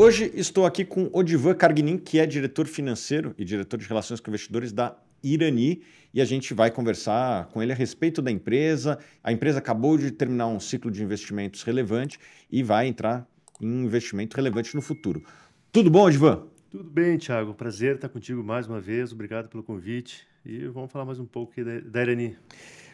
Hoje estou aqui com Odivan Carguinin, que é diretor financeiro e diretor de relações com investidores da Irani, e a gente vai conversar com ele a respeito da empresa. A empresa acabou de terminar um ciclo de investimentos relevante e vai entrar em um investimento relevante no futuro. Tudo bom, Odivan? Tudo bem, Thiago. Prazer estar contigo mais uma vez. Obrigado pelo convite. E vamos falar mais um pouco da Irani.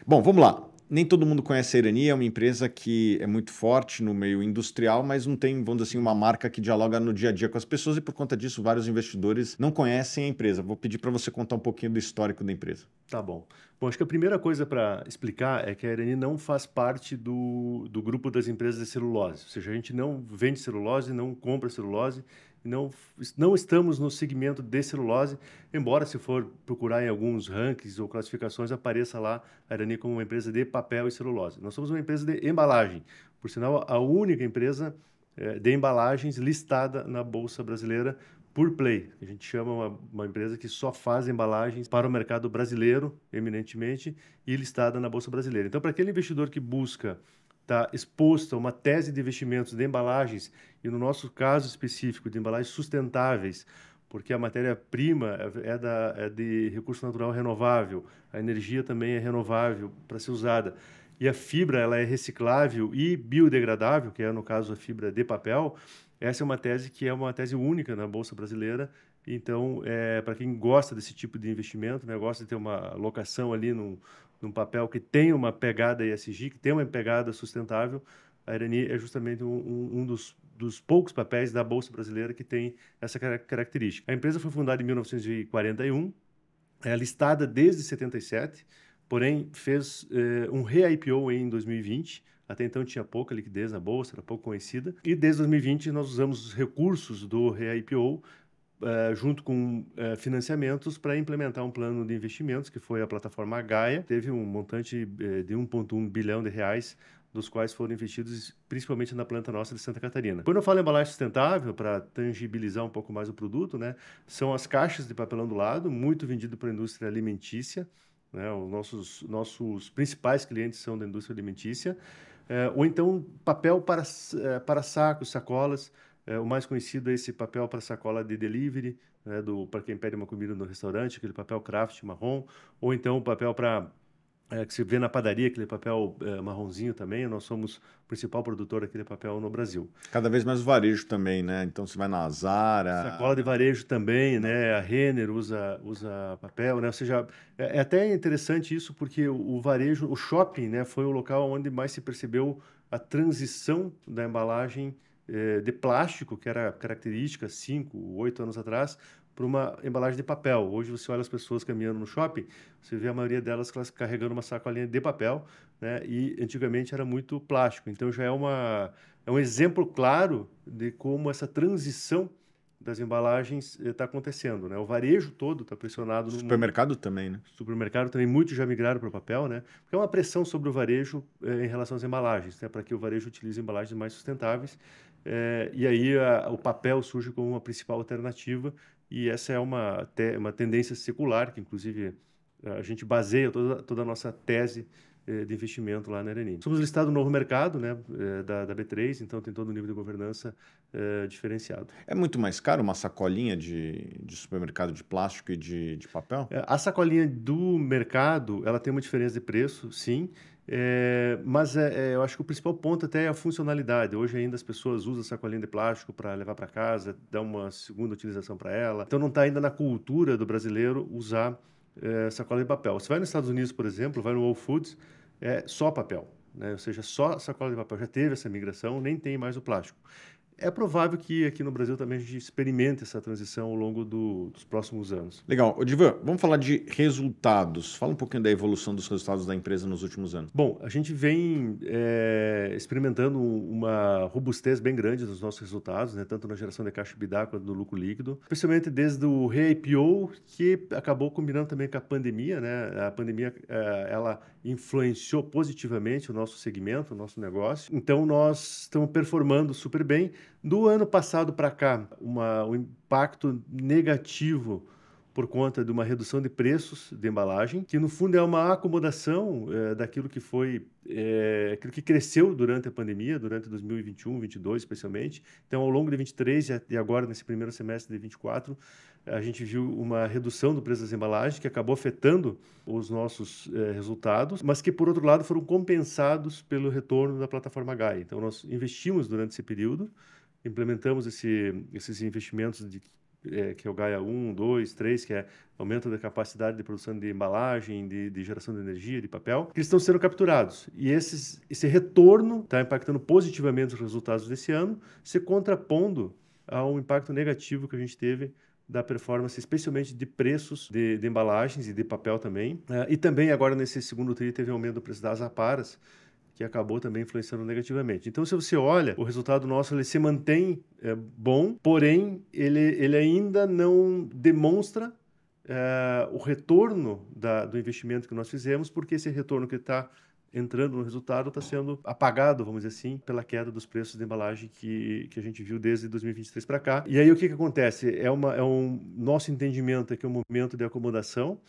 Bom, vamos lá nem todo mundo conhece a Irani, é uma empresa que é muito forte no meio industrial, mas não tem, vamos dizer assim, uma marca que dialoga no dia a dia com as pessoas e por conta disso vários investidores não conhecem a empresa. Vou pedir para você contar um pouquinho do histórico da empresa. Tá bom. Bom, acho que a primeira coisa para explicar é que a Irani não faz parte do, do grupo das empresas de celulose, ou seja, a gente não vende celulose, não compra celulose, não, não estamos no segmento de celulose, embora se for procurar em alguns rankings ou classificações, apareça lá a Irani como uma empresa de papel e celulose. Nós somos uma empresa de embalagem, por sinal, a única empresa eh, de embalagens listada na Bolsa Brasileira por Play, a gente chama uma, uma, empresa que só faz embalagens para o mercado brasileiro, eminentemente, e listada na Bolsa Brasileira. Então, para aquele investidor que busca estar tá exposto a uma tese de investimentos de embalagens, e no nosso caso específico, de embalagens sustentáveis, porque a matéria-prima é, é, é de recurso natural renovável, a energia também é renovável para ser usada. E a fibra ela é reciclável e biodegradável, que é no caso a fibra de papel. Essa é uma tese que é uma tese única na Bolsa Brasileira. Então, é, para quem gosta desse tipo de investimento, né, gosta de ter uma locação ali num, num papel que tem uma pegada ESG, que tem uma pegada sustentável, a Irani é justamente um, um dos, dos, poucos papéis da Bolsa Brasileira que tem essa característica. A empresa foi fundada em 1941, é listada desde 77, porém fez é, um re-IPO em 2020, até então tinha pouca liquidez na bolsa, era pouco conhecida. E desde 2020 nós usamos os recursos do REIPO Uh, eh, junto com uh, financiamentos para implementar um plano de investimentos que foi a plataforma Gaia. Teve um montante eh, de 1,1 bilhão de reais dos quais foram investidos principalmente na planta nossa de Santa Catarina. Quando eu falo em embalagem sustentável, para tangibilizar um pouco mais o produto, né, são as caixas de papelão do lado, muito vendido para a indústria alimentícia. Né, os nossos, nossos principais clientes são da indústria alimentícia. É, ou então papel para, é, para sacos, sacolas. É, o mais conhecido é esse papel para sacola de delivery, né, para quem pede uma comida no restaurante, aquele papel craft marrom. Ou então papel para é, que se vê na padaria, aquele papel é, marronzinho também. Nós somos o principal produtor daquele papel no Brasil. Cada vez mais o varejo também, né? Então você vai na Zara. Sacola de varejo também, né? A Renner usa, usa papel, né? Ou seja, é, é até interessante isso porque o, o, varejo, o shopping, né? Foi o local onde mais se percebeu a transição da embalagem é, de plástico, que era característica 5, 8 anos atrás, para uma embalagem de papel. Hoje você olha as pessoas caminhando no shopping, você vê a maioria delas carregando uma sacolinha de papel, né? E antigamente era muito plástico. Então já é uma é um exemplo claro de como essa transição das embalagens está eh, acontecendo, né? O varejo todo está pressionado. No supermercado também, né? Supermercado também, muitos já migraram para o papel, né? Porque é uma pressão sobre o varejo eh, em relação às embalagens, né? Para que o varejo utilize embalagens mais sustentáveis. Eh, e aí a, o papel surge como uma principal alternativa e essa é uma, te, uma tendência secular, que inclusive eh, a gente baseia toda, toda a nossa tese eh, de investimento lá na Erenim. Somos listados no novo mercado né, eh, da, da B3, então tem todo um nível de governança é, diferenciado. É muito mais caro uma sacolinha de, de supermercado de plástico e de, de papel? É, a sacolinha do mercado ela tem uma diferença de preço, sim. É, mas é, é, eu acho que o principal ponto até é a funcionalidade. Hoje ainda as pessoas usam sacolinha de plástico para levar para casa, dar uma segunda utilização para ela. Então não está ainda na cultura do brasileiro usar é, sacola de papel. Você vai nos Estados Unidos, por exemplo, vai no Whole Foods, é só papel. Né? Ou seja, só sacola de papel. Já teve essa migração, nem tem mais o plástico é provável que aqui no Brasil também a gente experimente essa transição ao longo do, dos próximos anos. Legal. Divan, vamos falar de resultados. Fala um pouquinho da evolução dos resultados da empresa nos últimos anos. Bom, a gente vem é, experimentando uma robustez bem grande nos nossos resultados, né? tanto na geração de caixa bidá quanto no lucro líquido, especialmente desde o re-IPO, que acabou combinando também com a pandemia. Né? A pandemia é, ela influenciou positivamente o nosso segmento, o nosso negócio. Então, nós estamos performando super bem do ano passado para cá, uma, um impacto negativo por conta de uma redução de preços de embalagem, que no fundo é uma acomodação é, daquilo que foi, é, aquilo que cresceu durante a pandemia, durante 2021, 2022 especialmente. Então, ao longo de 2023 e agora nesse primeiro semestre de 2024 a gente viu uma redução do preço das embalagens que acabou afetando os nossos é, resultados, mas que por outro lado foram compensados pelo retorno da plataforma Gaia. Então, nós investimos durante esse período implementamos esse, esses investimentos de, é, que é o Gaia 1, 2, 3, que é aumento da capacidade de produção de embalagem, de, de geração de energia, de papel, que estão sendo capturados. E esses, esse retorno está impactando positivamente os resultados desse ano, se contrapondo ao impacto negativo que a gente teve da performance, especialmente de preços de, de embalagens e de papel também. É, e também agora nesse segundo tri teve aumento do preço das aparas, que acabou também influenciando negativamente. Então, se você olha, o resultado nosso ele se mantém é, bom, porém, ele, ele ainda não demonstra é, o retorno da, do investimento que nós fizemos, porque esse retorno que está entrando no resultado está sendo apagado, vamos dizer assim, pela queda dos preços de embalagem que, que a gente viu desde 2023 para cá. E aí o que, que acontece? É, uma, é um nosso entendimento é que é um momento de acomodação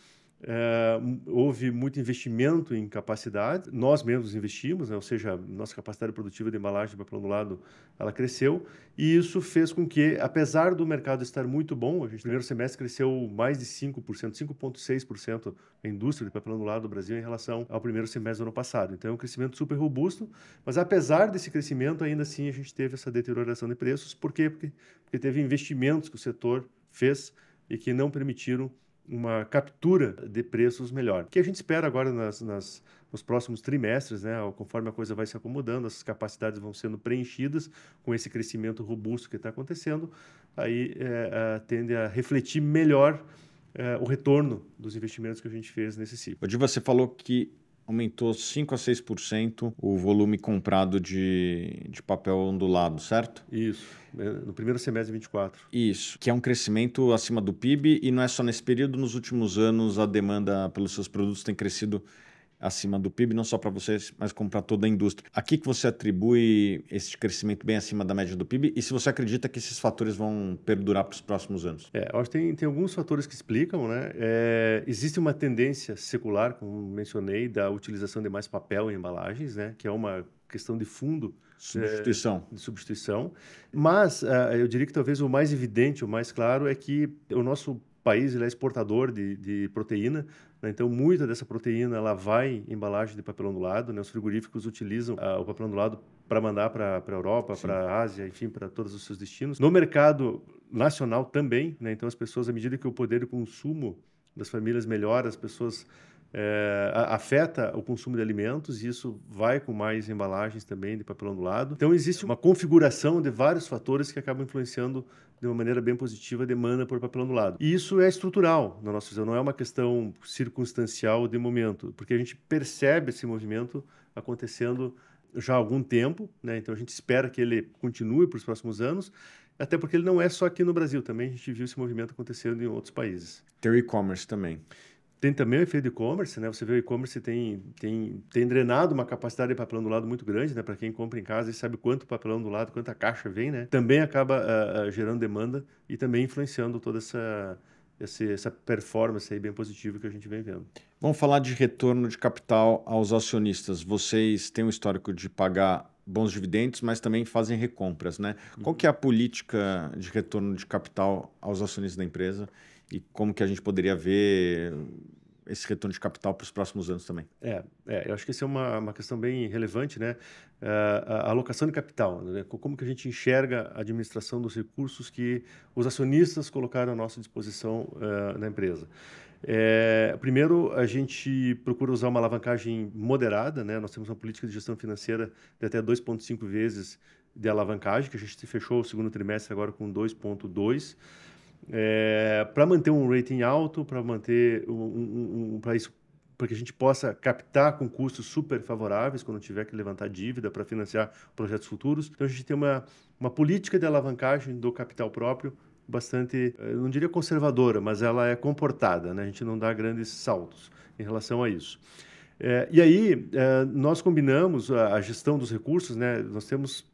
é, houve muito investimento em capacidade, nós mesmos investimos, né? ou seja, nossa capacidade produtiva de embalagem para lado, ela cresceu, e isso fez com que, apesar do mercado estar muito bom, a gente, no primeiro semestre cresceu mais de 5%, 5,6% a indústria de papel anulado do Brasil em relação ao primeiro semestre do ano passado. Então é um crescimento super robusto, mas apesar desse crescimento, ainda assim a gente teve essa deterioração de preços, por quê? Porque, porque teve investimentos que o setor fez e que não permitiram uma captura de preços melhor. O que a gente espera agora nas, nas, nos próximos trimestres, né, conforme a coisa vai se acomodando, essas capacidades vão sendo preenchidas com esse crescimento robusto que está acontecendo, aí é, a, é, tende a refletir melhor é, o retorno dos investimentos que a gente fez nesse ciclo. Hoje você falou que aumentou 5 a 6% o volume comprado de, de papel ondulado, certo? Isso. Né, no primeiro semestre de 24. Isso, que é um crescimento acima do PIB e não é só nesse período, nos últimos anos a demanda pelos seus produtos tem crescido acima do PIB, não só para vocês, mas como para toda a indústria. Aqui que você atribui esse crescimento bem acima da média do PIB e se você acredita que esses fatores vão perdurar para os próximos anos? É, eu acho que tem, tem alguns fatores que explicam, né? É, existe uma tendência secular, como mencionei, da utilização de mais papel em embalagens, né? Que é uma questão de fundo Substituição. É, de substituição. Mas uh, eu diria que talvez o mais evidente, o mais claro, é que o nosso país ele é exportador de, de proteína, né? então muita dessa proteína ela vai em embalagem de papel ondulado. Né? Os frigoríficos utilizam ah, o papel ondulado para mandar para a Europa, para a Ásia, enfim, para todos os seus destinos. No mercado nacional também, né? então as pessoas, à medida que o poder de consumo das famílias melhora, as pessoas é, afeta o consumo de alimentos e isso vai com mais embalagens também de papel ondulado. Então existe uma configuração de vários fatores que acabam influenciando de uma maneira bem positiva a demanda por papel ondulado. E isso é estrutural na nossa visão, não é uma questão circunstancial de momento, porque a gente percebe esse movimento acontecendo já há algum tempo, né? então a gente espera que ele continue para os próximos anos, até porque ele não é só aqui no Brasil, também a gente viu esse movimento acontecendo em outros países. Tem o e-commerce também tem também o efeito e-commerce, né? Você vê o e-commerce tem, tem, tem drenado uma capacidade de papelão do lado muito grande, né? Para quem compra em casa e sabe quanto papelão do lado, quanta caixa vem, né? Também acaba uh, uh, gerando demanda e também influenciando toda essa, essa performance aí bem positiva que a gente vem vendo. Vamos falar de retorno de capital aos acionistas. Vocês têm um histórico de pagar bons dividendos, mas também fazem recompras, né? Qual uhum. que é a política de retorno de capital aos acionistas da empresa? e como que a gente poderia ver esse retorno de capital para os próximos anos também. É, é, eu acho que isso é uma, uma questão bem relevante, né? Uh, a alocação de capital, né? como que a gente enxerga a administração dos recursos que os acionistas colocaram à nossa disposição uh, na empresa. É, primeiro, a gente procura usar uma alavancagem moderada, né? Nós temos uma política de gestão financeira de até 2,5 vezes de alavancagem, que a gente fechou o segundo trimestre agora com 2,2 é, para manter um rating alto, para manter um, um, um para isso para que a gente possa captar com custos super favoráveis quando tiver que levantar dívida para financiar projetos futuros. Então a gente tem uma, uma política de alavancagem do capital próprio bastante, eh, eu não diria conservadora, mas ela é comportada, né? a gente não dá grandes saltos em relação a isso. É, e aí, é, nós combinamos a, a, gestão dos recursos, né? nós temos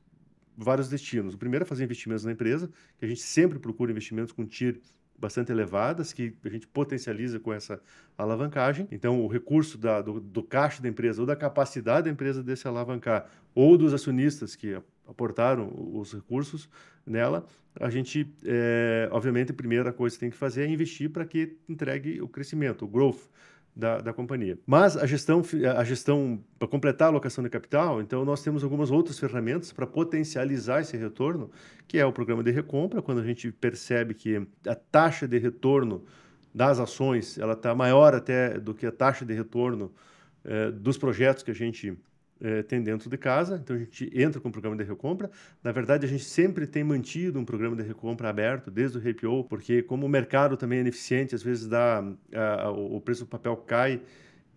vários destinos. O primeiro é fazer investimentos na empresa, que a gente sempre procura investimentos com TIR bastante elevadas, que a gente potencializa com essa alavancagem. Então, o recurso da, do, do, caixa da empresa ou da capacidade da empresa de se alavancar, ou dos acionistas que aportaram os recursos nela, a gente, é, obviamente, a primeira coisa que tem que fazer é investir para que entregue o crescimento, o growth da, da companhia. Mas a gestão, a gestão para completar a alocação de capital, então nós temos algumas outras ferramentas para potencializar esse retorno, que é o programa de recompra, quando a gente percebe que a taxa de retorno das ações ela está maior até do que a taxa de retorno eh, dos projetos que a gente eh, tem dentro de casa, então a gente entra com o programa de recompra. Na verdade, a gente sempre tem mantido um programa de recompra aberto desde o IPO, porque como o mercado também é ineficiente, às vezes dá, a, a, o preço do papel cai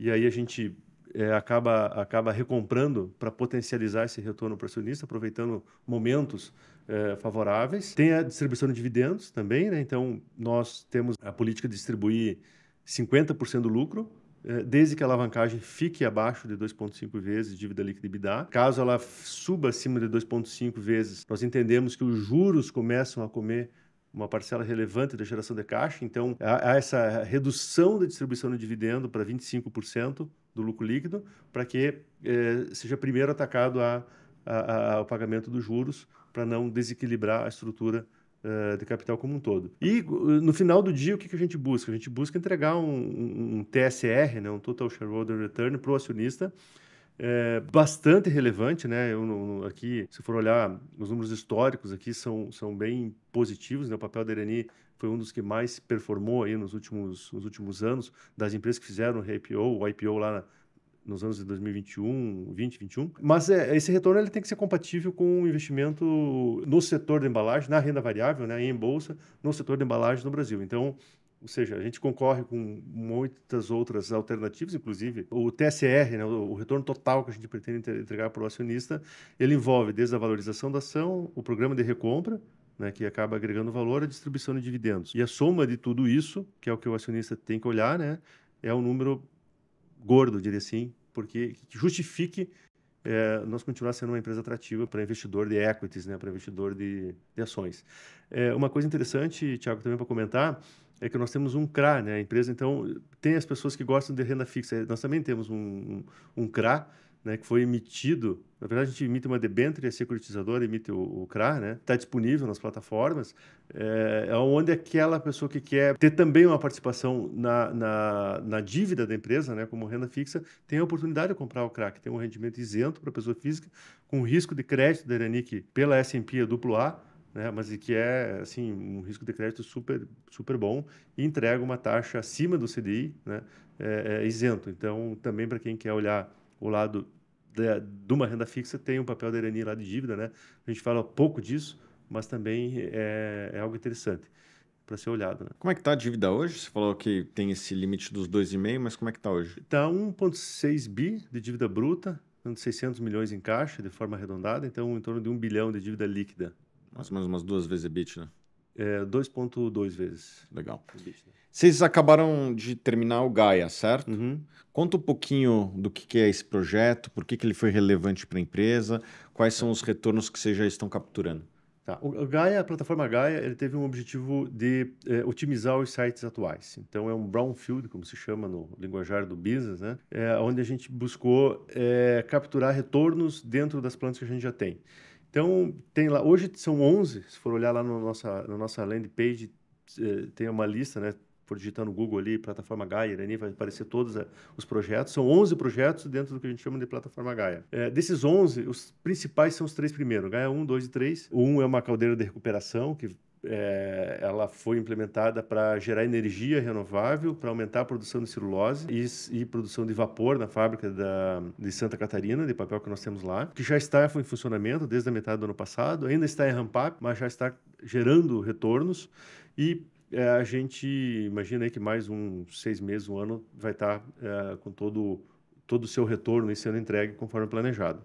e aí a gente é, acaba, acaba recomprando para potencializar esse retorno para o acionista, aproveitando momentos é, favoráveis. Tem a distribuição de dividendos também, né? então nós temos a política de distribuir 50% do lucro eh, desde que a alavancagem fique abaixo de 2,5 vezes dívida líquida EBITDA. Caso ela suba acima de 2,5 vezes, nós entendemos que os juros começam a comer uma parcela relevante da geração de caixa, então há essa redução da distribuição do dividendo para 25% do lucro líquido, para que eh, seja primeiro atacado a, a, a, pagamento dos juros, para não desequilibrar a estrutura eh, de capital como um todo. E eh, no final do dia, o que, que a gente busca? A gente busca entregar um, um, um TSR, né, um Total Shareholder Return, para o acionista, é bastante relevante, né? Eu, aqui, se for olhar os números históricos aqui, são, são bem positivos, né? O papel da Ereni foi um dos que mais performou aí nos últimos, nos últimos anos, das empresas que fizeram o IPO, o IPO lá na, nos anos de 2021, 2021. Mas é, esse retorno ele tem que ser compatível com o investimento no setor da embalagem, na renda variável, né, em bolsa, no setor da embalagem no Brasil. Então, ou seja, a gente concorre com muitas outras alternativas, inclusive o TSR, né, o retorno total que a gente pretende entregar para o acionista, ele envolve desde a valorização da ação, o programa de recompra, né, que acaba agregando valor, a distribuição de dividendos. E a soma de tudo isso, que é o que o acionista tem que olhar, né, é o um número gordo, diria assim, porque que justifique é, nós continuar sendo uma empresa atrativa para investidor de equities, né, para investidor de, de ações. É, uma coisa interessante, Tiago, também para comentar, é que nós temos um CRA, né? A empresa, então, tem as pessoas que gostam de renda fixa. Nós também temos um, um, um CRA, né, que foi emitido, na verdade a gente emite uma debênture, a é securitizadora emite o, o CRA, né, está disponível nas plataformas, é, é, onde aquela pessoa que quer ter também uma participação na, na, na, dívida da empresa, né, como renda fixa, tem a oportunidade de comprar o CRA, que tem um rendimento isento para a pessoa física, com risco de crédito da Erenic pela S&P é duplo A, né, mas que é assim um risco de crédito super super bom e entrega uma taxa acima do CDI, né, é, é isento. Então também para quem quer olhar o lado da, de uma renda fixa tem um papel da ironia lá de dívida, né? A gente fala pouco disso, mas também é, é algo interessante para ser olhado. Né? Como é que está a dívida hoje? Você falou que tem esse limite dos 2,5, mas como é que está hoje? Está 1,6 bi de dívida bruta, 600 milhões em caixa, de forma arredondada, então em torno de 1 bilhão de dívida líquida. Mais ou menos umas duas vezes EBIT, né? É, 2.2 vezes. Legal. Né? Vocês acabaram de terminar o Gaia, certo? Uhum. Conta um pouquinho do que, que é esse projeto, por que, que ele foi relevante para a empresa, quais são os retornos que vocês já estão capturando. Tá. O Gaia, a plataforma Gaia, ele teve um objetivo de é, otimizar os sites atuais. Então, é um brownfield, como se chama no linguajar do business, né? É, onde a gente buscou é, capturar retornos dentro das plantas que a gente já tem. Então, tem lá, hoje são 11, se for olhar lá na no nossa, na nossa landing page, eh, tem uma lista, né? Por digitar no Google ali, plataforma Gaia, Irani, vai aparecer todos eh, os projetos. São 11 projetos dentro do que a gente chama de plataforma Gaia. É, desses 11, os principais são os três primeiros, Gaia 1, 2 e 3. O 1 é uma caldeira de recuperação, que é, ela foi implementada para gerar energia renovável, para aumentar a produção de celulose e, e, produção de vapor na fábrica da, de Santa Catarina, de papel que nós temos lá, que já está em funcionamento desde a metade do ano passado, ainda está em ramp-up, mas já está gerando retornos e é, a gente imagina aí que mais um seis meses, um ano, vai estar tá, é, com todo todo o seu retorno e sendo entregue conforme planejado.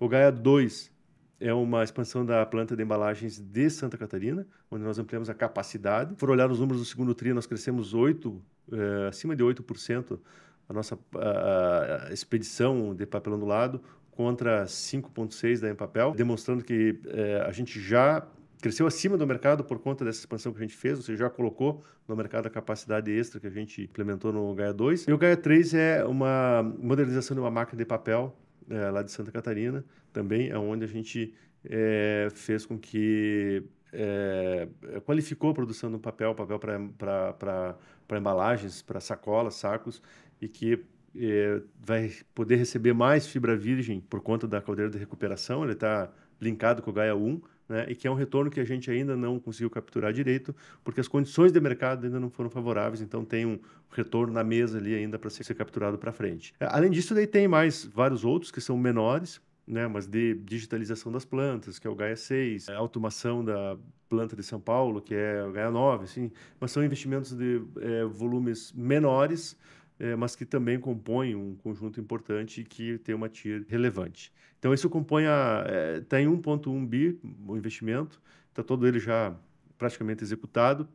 O Gaia 2 é uma expansão da planta de embalagens de Santa Catarina, onde nós ampliamos a capacidade. Por olhar os números do segundo tri, nós crescemos 8, é, eh, acima de 8% a nossa a, a expedição de papel anulado contra 5,6% da Empapel, demonstrando que é, a gente já cresceu acima do mercado por conta dessa expansão que a gente fez, ou seja, já colocou no mercado a capacidade extra que a gente implementou no Gaia 2. E o Gaia 3 é uma modernização de uma máquina de papel é, lá de Santa Catarina, também é onde a gente é, fez com que é, é qualificou a produção do papel, papel para embalagens, para sacolas, sacos, e que é, vai poder receber mais fibra virgem por conta da caldeira de recuperação, ele está linkado com o Gaia 1, né, e que é um retorno que a gente ainda não conseguiu capturar direito, porque as condições de mercado ainda não foram favoráveis, então tem um retorno na mesa ali ainda para ser, ser, capturado para frente. É, além disso, daí tem mais vários outros que são menores, né, mas de digitalização das plantas, que é o Gaia 6, é a automação da planta de São Paulo, que é o Gaia 9, assim, mas são investimentos de é, volumes menores, é, mas que também compõem um conjunto importante e que tem uma TIR relevante. Então, isso compõe a. Está eh, é, em 1,1 bi o investimento, está todo ele já praticamente executado,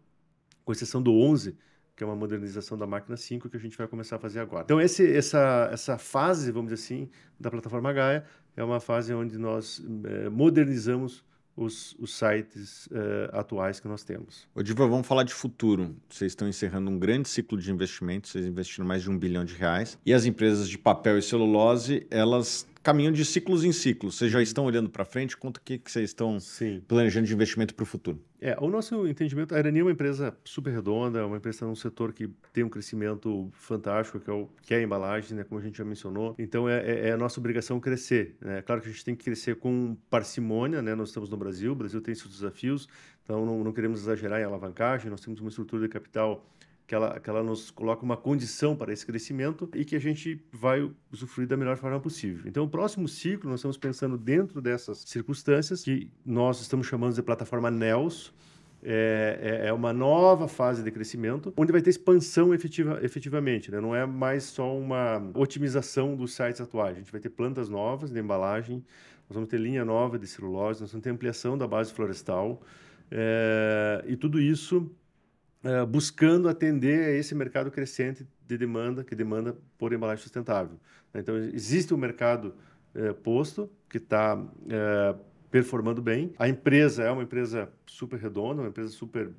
com exceção do 11, que é uma modernização da máquina 5 que a gente vai começar a fazer agora. Então, esse, essa, essa fase, vamos dizer assim, da plataforma Gaia é uma fase onde nós é, modernizamos os, os sites uh, atuais que nós temos. Diva, vamos falar de futuro. Vocês estão encerrando um grande ciclo de investimentos, vocês investiram mais de um bilhão de reais. E as empresas de papel e celulose, elas Caminho de ciclos em ciclos. Vocês já estão olhando para frente? Quanto que, que vocês estão Sim. planejando de investimento para o futuro? É, o nosso entendimento, a Irani é uma empresa super redonda, é uma empresa num é setor que tem um crescimento fantástico, que é, o, que é a embalagem, né, como a gente já mencionou. Então, é, é, é a nossa obrigação crescer. Né? Claro que a gente tem que crescer com parcimônia, né? nós estamos no Brasil, o Brasil tem seus desafios, então não, não queremos exagerar em alavancagem, nós temos uma estrutura de capital que ela, que ela nos coloca uma condição para esse crescimento e que a gente vai usufruir da melhor forma possível. Então, o próximo ciclo, nós estamos pensando dentro dessas circunstâncias, que nós estamos chamando de plataforma NELS, é, é, é, uma nova fase de crescimento, onde vai ter expansão efetiva, efetivamente. Né? Não é mais só uma otimização dos sites atuais. A gente vai ter plantas novas de embalagem, nós vamos ter linha nova de celulose, nós vamos ter ampliação da base florestal. É, e tudo isso eh, buscando atender a esse mercado crescente de demanda, que demanda por embalagem sustentável. Né? Então, existe o um mercado eh, posto, que está eh, performando bem. A empresa é uma empresa super redonda, uma empresa super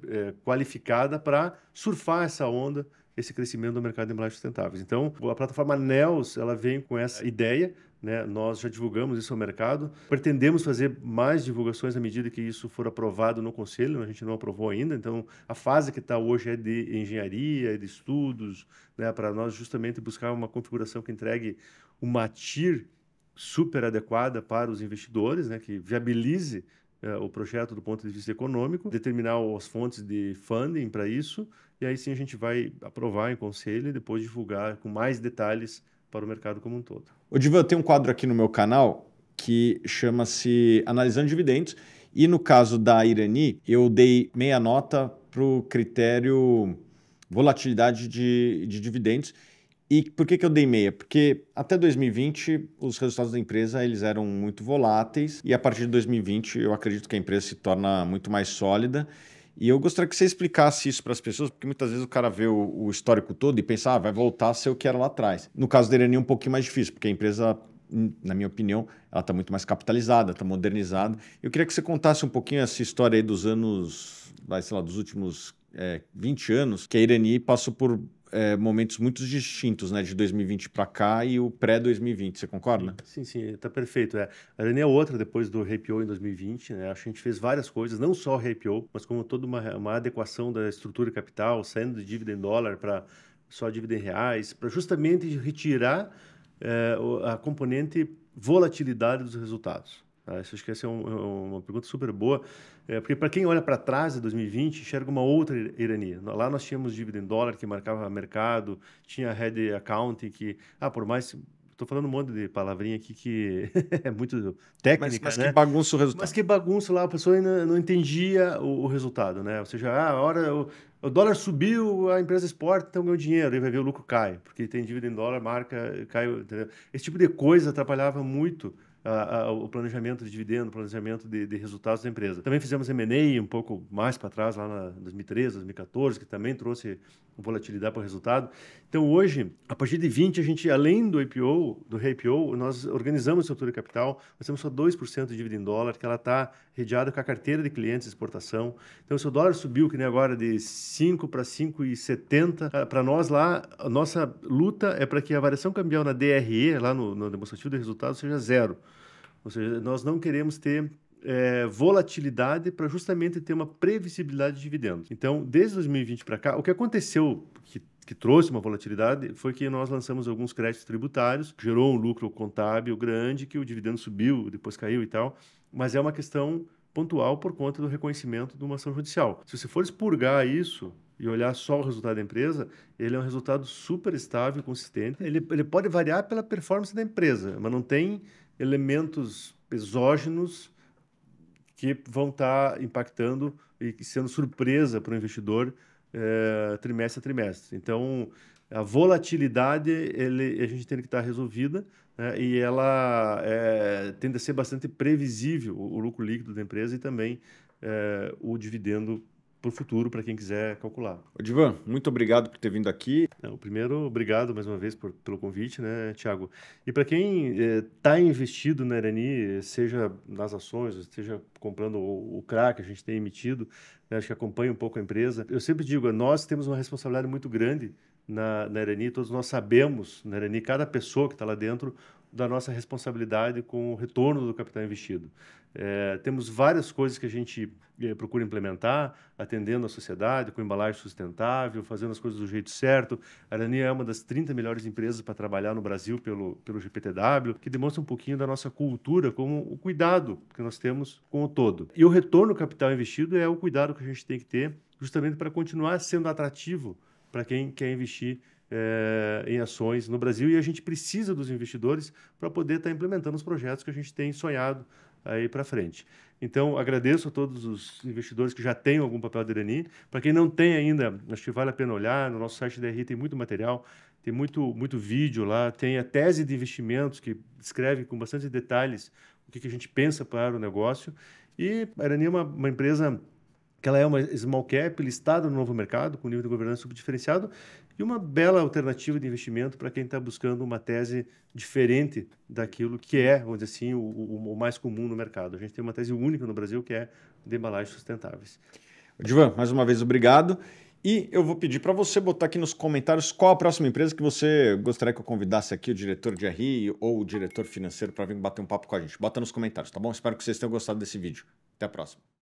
qualificada para surfar essa onda esse crescimento do mercado de embalagens sustentáveis. Então, a plataforma NEOS, ela vem com essa ideia né? Nós já divulgamos isso ao mercado. Pretendemos fazer mais divulgações à medida que isso for aprovado no conselho. A gente não aprovou ainda, então a fase que está hoje é de engenharia, é de estudos, né? para nós justamente buscar uma configuração que entregue uma TIR super adequada para os investidores, né? que viabilize eh, o projeto do ponto de vista econômico, determinar as fontes de funding para isso, e aí sim a gente vai aprovar em conselho e depois divulgar com mais detalhes para o mercado como um todo. O Diva, eu tenho um quadro aqui no meu canal que chama-se Analisando Dividendos. E no caso da Irani, eu dei meia nota para o critério volatilidade de, de dividendos. E por que, que eu dei meia? Porque até 2020 os resultados da empresa eles eram muito voláteis e a partir de 2020 eu acredito que a empresa se torna muito mais sólida e eu gostaria que você explicasse isso para as pessoas, porque muitas vezes o cara vê o, o histórico todo e pensa, ah, vai voltar a ser o que era lá atrás. No caso da Irani é um pouquinho mais difícil, porque a empresa, hum, na minha opinião, ela está muito mais capitalizada, está modernizada. Eu queria que você contasse um pouquinho essa história aí dos anos, vai, sei lá, dos últimos é, eh, 20 anos, que a Irani passou por é, momentos muito distintos, né? De 2020 para cá e o pré-2020, você concorda? Sim, sim, está perfeito. É. A Arena é outra depois do RPO em 2020, né? Acho que a gente fez várias coisas, não só o RPO, mas como toda uma, uma adequação da estrutura capital, saindo de dívida em dólar para só dívida em reais, para justamente retirar é, a componente volatilidade dos resultados. Tá? Isso acho que essa é um, é uma pergunta super boa. É, porque para quem olha para trás de 2020, enxerga uma outra Irania. Lá nós tínhamos dívida em dólar que marcava mercado, tinha head accounting que, ah, por mais Estou falando um monte de palavrinha aqui que é muito técnica, mas, mas né? que bagunça o resultado. Mas que bagunça lá, a pessoa ainda não entendia o, o resultado, né? Ou seja, ah, a hora o, o, dólar subiu, a empresa exporta, então ganhou dinheiro, aí vai ver o lucro cai, porque tem dívida em dólar, marca, cai, entendeu? Esse tipo de coisa atrapalhava muito a, a, o planejamento de dividendo, planejamento de, de, resultados da empresa. Também fizemos M&A um pouco mais para trás, lá em 2013, 2014, que também trouxe volatilidade para o resultado. Então, hoje, a partir de 20, a gente, além do IPO, do re-IPO, nós organizamos a estrutura de capital, nós temos só 2% de dívida em dólar, que ela está redeada com a carteira de clientes de exportação. Então, se o dólar subiu, que nem agora, de 5 para 5,70, para nós lá, a nossa luta é para que a variação cambial na DRE, lá no, no demonstrativo de resultados, seja zero. Ou seja, nós não queremos ter é, volatilidade para justamente ter uma previsibilidade de dividendos. Então, desde 2020 para cá, o que aconteceu que, que, trouxe uma volatilidade foi que nós lançamos alguns créditos tributários, gerou um lucro contábil grande, que o dividendo subiu, depois caiu e tal, mas é uma questão pontual por conta do reconhecimento de uma ação judicial. Se você for expurgar isso, e olhar só o resultado da empresa, ele é um resultado super estável, consistente. Ele, ele pode variar pela performance da empresa, mas não tem elementos exógenos que vão estar tá impactando e sendo surpresa para o investidor é, trimestre a trimestre. Então, a volatilidade ele, a gente tem que estar tá resolvida né? e ela é, tende a ser bastante previsível, o, o lucro líquido da empresa e também é, o dividendo para o futuro, para quem quiser calcular. Divan, muito obrigado por ter vindo aqui. Não, é, primeiro, obrigado mais uma vez por, pelo convite, né, Tiago? E para quem está é, investido na Irani, seja nas ações, seja comprando o, o CRA que a gente tem emitido, né, acho que acompanha um pouco a empresa. Eu sempre digo, é, nós temos uma responsabilidade muito grande na, na Irani, todos nós sabemos na Irani, cada pessoa que está lá dentro, da nossa responsabilidade com o retorno do capital investido. É, temos várias coisas que a gente é, procura implementar, atendendo a sociedade, com embalagem sustentável, fazendo as coisas do jeito certo. A Arania é uma das 30 melhores empresas para trabalhar no Brasil pelo, pelo GPTW, que demonstra um pouquinho da nossa cultura, como o cuidado que nós temos com o todo. E o retorno do capital investido é o cuidado que a gente tem que ter justamente para continuar sendo atrativo para quem quer investir é, em ações no Brasil e a gente precisa dos investidores para poder estar tá implementando os projetos que a gente tem sonhado aí para frente. Então, agradeço a todos os investidores que já têm algum papel da Irani. Para quem não tem ainda, acho que vale a pena olhar. No nosso site da RI tem muito material, tem muito, muito vídeo lá, tem a tese de investimentos que descreve com bastante detalhes o que, que a gente pensa para o negócio. E a Irani é uma, uma empresa que ela é uma small cap listada no novo mercado, com nível de governança subdiferenciado, e uma bela alternativa de investimento para quem está buscando uma tese diferente daquilo que é, vamos dizer assim, o, o, o, mais comum no mercado. A gente tem uma tese única no Brasil que é de embalagens sustentáveis. Divan, mais uma vez obrigado. E eu vou pedir para você botar aqui nos comentários qual a próxima empresa que você gostaria que eu convidasse aqui, o diretor de RI ou o diretor financeiro, para vir bater um papo com a gente. Bota nos comentários, tá bom? Espero que vocês tenham gostado desse vídeo. Até a próxima.